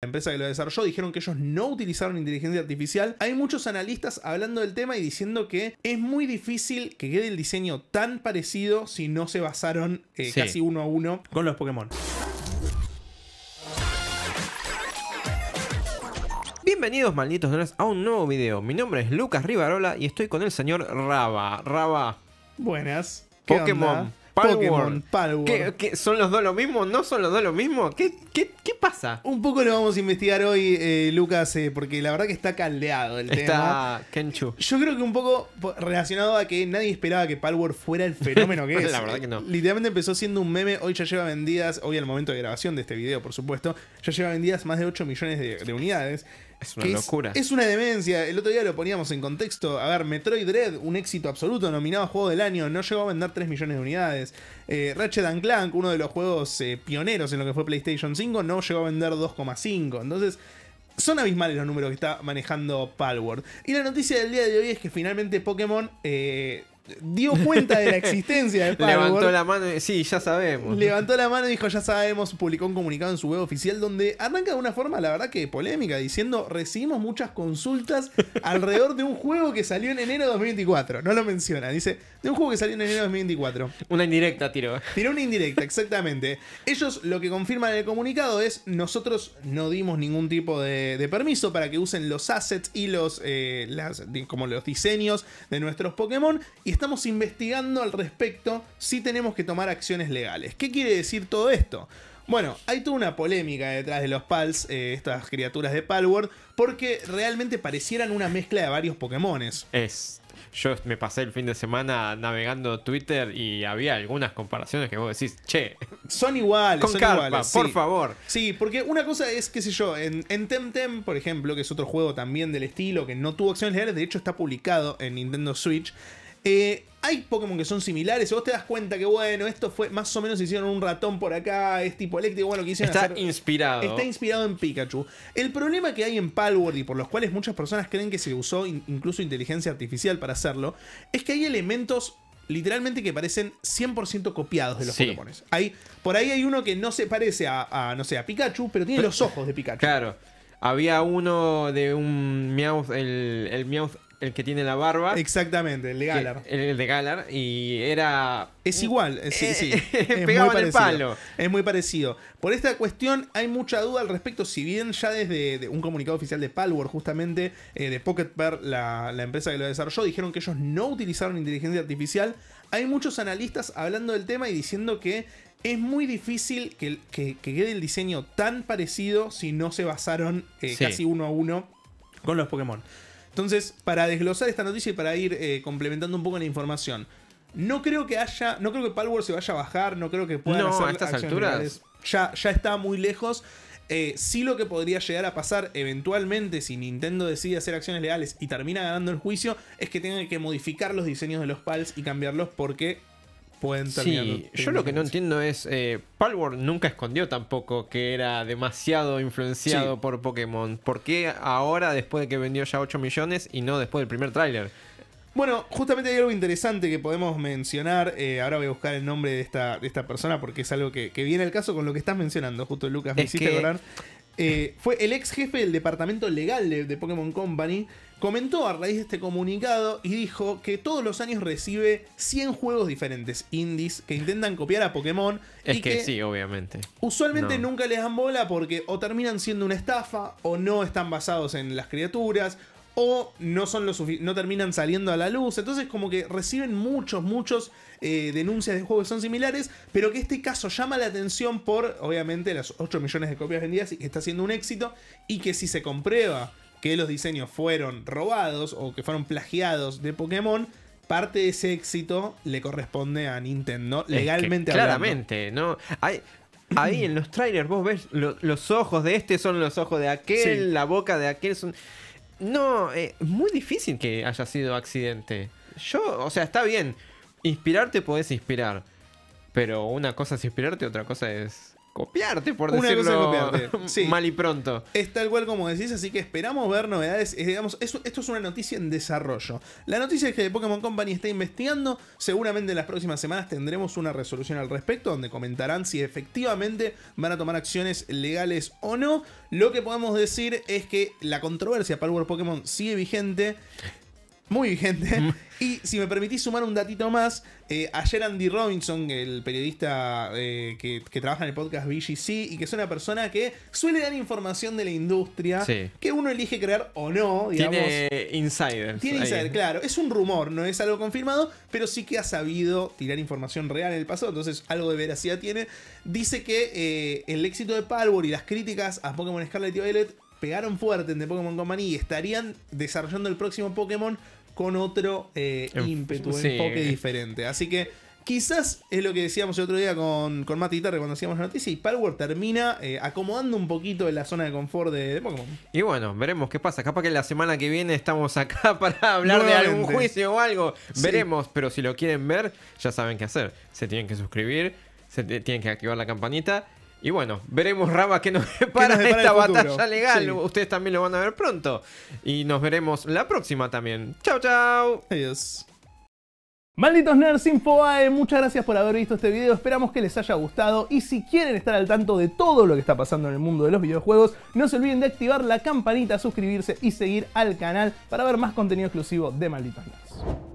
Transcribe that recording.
la empresa que lo desarrolló, dijeron que ellos no utilizaron inteligencia artificial. Hay muchos analistas hablando del tema y diciendo que es muy difícil que quede el diseño tan parecido si no se basaron eh, casi uno a uno con los Pokémon. Bienvenidos malditos dones a un nuevo video. Mi nombre es Lucas Rivarola y estoy con el señor Raba. Raba. Buenas. Pokémon. Pokémon, son los dos lo mismo? ¿No son los dos lo mismo? ¿Qué, qué, pasa? Un poco lo vamos a investigar hoy, eh, Lucas, eh, porque la verdad que está caldeado el está tema. Yo creo que un poco relacionado a que nadie esperaba que Palworld fuera el fenómeno que es. la verdad que no. Literalmente empezó siendo un meme, hoy ya lleva vendidas, hoy al momento de grabación de este video, por supuesto, ya lleva vendidas más de 8 millones de unidades. Es una locura. Es, una demencia. El otro día lo poníamos en contexto. A ver, Metroid Dread, un éxito absoluto, nominado a juego del año, no llegó a vender 3 millones de unidades. Eh, Ratchet and Clank, uno de los juegos eh, pioneros en lo que fue PlayStation 5, no llegó a vender 2,5. Entonces, son abismales los números que está manejando Palworld. Y la noticia del día de hoy es que finalmente Pokémon eh, dio cuenta de la existencia de Levantó la mano y sí, ya sabemos. Levantó la mano y dijo, ya sabemos, publicó un comunicado en su web oficial donde arranca de una forma, la verdad que polémica, diciendo, recibimos muchas consultas alrededor de un juego que salió en enero de 2024. No lo menciona, dice, de un juego que salió en enero de 2024. Una indirecta tiró. Tiró una indirecta, exactamente. Ellos lo que confirman en el comunicado es, nosotros no dimos ningún tipo de, permiso para que usen los assets y los, eh, como los diseños de nuestros Pokémon y estamos investigando al respecto si tenemos que tomar acciones legales. ¿Qué quiere decir todo esto? Bueno, hay toda una polémica detrás de los Pals, eh, estas criaturas de Palworld, porque realmente parecieran una mezcla de varios Pokémones. Es. Yo me pasé el fin de semana navegando Twitter y había algunas comparaciones que vos decís, che. Son iguales, son iguales. Por favor. Sí, porque una cosa es, qué sé yo, en, en, Temtem, por ejemplo, que es otro juego también del estilo, que no tuvo acciones legales, de hecho está publicado en Nintendo Switch. Eh, hay Pokémon que son similares. Vos te das cuenta que, bueno, esto fue más o menos hicieron un ratón por acá, es tipo eléctrico, bueno, que hicieron. Está inspirado. Está inspirado en Pikachu. El problema que hay en Palworld y por los cuales muchas personas creen que se usó incluso inteligencia artificial para hacerlo, es que hay elementos literalmente que parecen 100% copiados de los Pokémon. Hay, por ahí hay uno que no se parece a, no sé, a Pikachu, pero tiene los ojos de Pikachu. Claro. Había uno de un Meowth, el, el Meowth el que tiene la barba. Exactamente, el de Galar. el, de Galar. Y era. Es igual, es, sí. Eh, es muy parecido, Es muy parecido. Por esta cuestión hay mucha duda al respecto. Si bien ya desde un comunicado oficial de Palworld, justamente, eh, de Pocket la, empresa que lo desarrolló, dijeron que ellos no utilizaron inteligencia artificial. Hay muchos analistas hablando del tema y diciendo que es muy difícil que, quede el diseño tan parecido si no se basaron eh, casi uno a uno con los Pokémon. Entonces, para desglosar esta noticia y para ir eh, complementando un poco la información, no creo que haya, no creo que Palworld se vaya a bajar, no creo que pueda. No, a estas alturas. Ya, ya está muy lejos. Eh, sí lo que podría llegar a pasar eventualmente si Nintendo decide hacer acciones legales y termina ganando el juicio es que tengan que modificar los diseños de los PALs y cambiarlos porque pueden Sí, yo lo que no entiendo es. Eh, Palworld nunca escondió tampoco que era demasiado influenciado por Pokémon. ¿Por qué ahora, después de que vendió ya 8 millones y no después del primer tráiler? Bueno, justamente hay algo interesante que podemos mencionar. Eh, ahora voy a buscar el nombre de esta, esta persona porque es algo que, viene al caso con lo que estás mencionando. Justo Lucas, me hiciste eh, fue el ex jefe del departamento legal de, Pokémon Company, comentó a raíz de este comunicado y dijo que todos los años recibe 100 juegos diferentes indies que intentan copiar a Pokémon. Es y que, sí, obviamente. Usualmente nunca les dan bola porque o terminan siendo una estafa o no están basados en las criaturas o no, son no terminan saliendo a la luz. Entonces como que reciben muchos, muchos eh, denuncias de juegos que son similares, pero que este caso llama la atención por, obviamente, las 8 millones de copias vendidas y que está siendo un éxito y que si se comprueba que los diseños fueron robados o que fueron plagiados de Pokémon, parte de ese éxito le corresponde a Nintendo legalmente. Es claramente, ¿no? Hay, ahí en los trailers vos ves los ojos de este son los ojos de aquel, la boca de aquel son... No, eh, es muy difícil que haya sido accidente. Yo, o sea, está bien. Inspirarte podés inspirar. Pero una cosa es inspirarte, otra cosa es copiarte, por una decirlo cosa copiarte. Sí. mal y pronto. Es tal cual como decís, así que esperamos ver novedades. Eh, digamos, esto es una noticia en desarrollo. La noticia es que Pokémon Company está investigando. Seguramente en las próximas semanas tendremos una resolución al respecto, donde comentarán si efectivamente van a tomar acciones legales o no. Lo que podemos decir es que la controversia para World Pokémon sigue vigente muy vigente. Mm. y si me permitís sumar un datito más, eh, ayer Andy Robinson, el periodista eh, que, trabaja en el podcast BGC y que es una persona que suele dar información de la industria que uno elige creer o no. Digamos, tiene insider. Tiene insider, claro. Es un rumor, no es algo confirmado, pero sí que ha sabido tirar información real en el pasado, entonces algo de veracidad tiene. Dice que eh, el éxito de Palworld y las críticas a Pokémon Scarlet y Violet pegaron fuerte en The Pokémon Company y estarían desarrollando el próximo Pokémon con otro eh, ímpetu, enfoque diferente. Así que quizás es lo que decíamos el otro día con, con y cuando hacíamos la noticia, y Power termina eh, acomodando un poquito en la zona de confort de, Pokémon. Y bueno, veremos qué pasa. Capaz que la semana que viene estamos acá para hablar de algún juicio o algo. Veremos, pero si lo quieren ver, ya saben qué hacer. Se tienen que suscribir, se tienen que activar la campanita y bueno, veremos Raba, que nos depara, esta batalla legal. Ustedes también lo van a ver pronto. Y nos veremos la próxima también. Chao, chao. Adiós. Malditos nerds InfoAe, muchas gracias por haber visto este video, esperamos que les haya gustado y si quieren estar al tanto de todo lo que está pasando en el mundo de los videojuegos, no se olviden de activar la campanita, suscribirse y seguir al canal para ver más contenido exclusivo de Malditos Nerds.